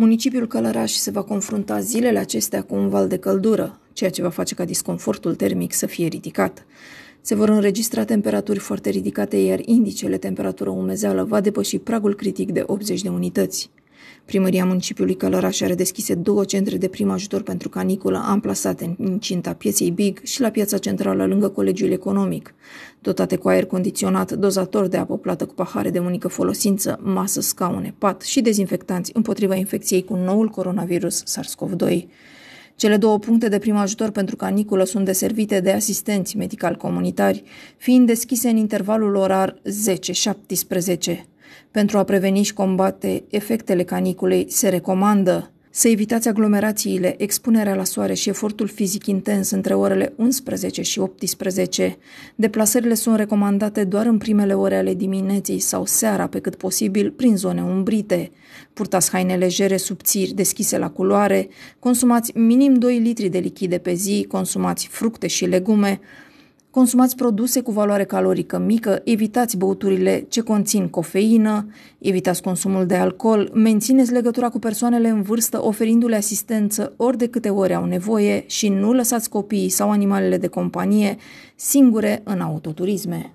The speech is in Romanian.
Municipiul Călăraș se va confrunta zilele acestea cu un val de căldură, ceea ce va face ca disconfortul termic să fie ridicat. Se vor înregistra temperaturi foarte ridicate, iar indicele temperatură umezeală va depăși pragul critic de 80 de unități. Primăria municipiului Călăraș are deschise două centre de prim ajutor pentru caniculă amplasate în incinta pieței Big și la piața centrală lângă Colegiul Economic, dotate cu aer condiționat, dozator de apă plată cu pahare de unică folosință, masă, scaune, pat și dezinfectanți împotriva infecției cu noul coronavirus SARS-CoV-2. Cele două puncte de prim ajutor pentru caniculă sunt deservite de asistenți medical comunitari, fiind deschise în intervalul orar 10-17. Pentru a preveni și combate efectele caniculei, se recomandă să evitați aglomerațiile, expunerea la soare și efortul fizic intens între orele 11 și 18. Deplasările sunt recomandate doar în primele ore ale dimineții sau seara, pe cât posibil, prin zone umbrite. Purtați haine legere, subțiri, deschise la culoare, consumați minim 2 litri de lichide pe zi, consumați fructe și legume, Consumați produse cu valoare calorică mică, evitați băuturile ce conțin cofeină, evitați consumul de alcool, mențineți legătura cu persoanele în vârstă oferindu-le asistență ori de câte ori au nevoie și nu lăsați copiii sau animalele de companie singure în autoturisme.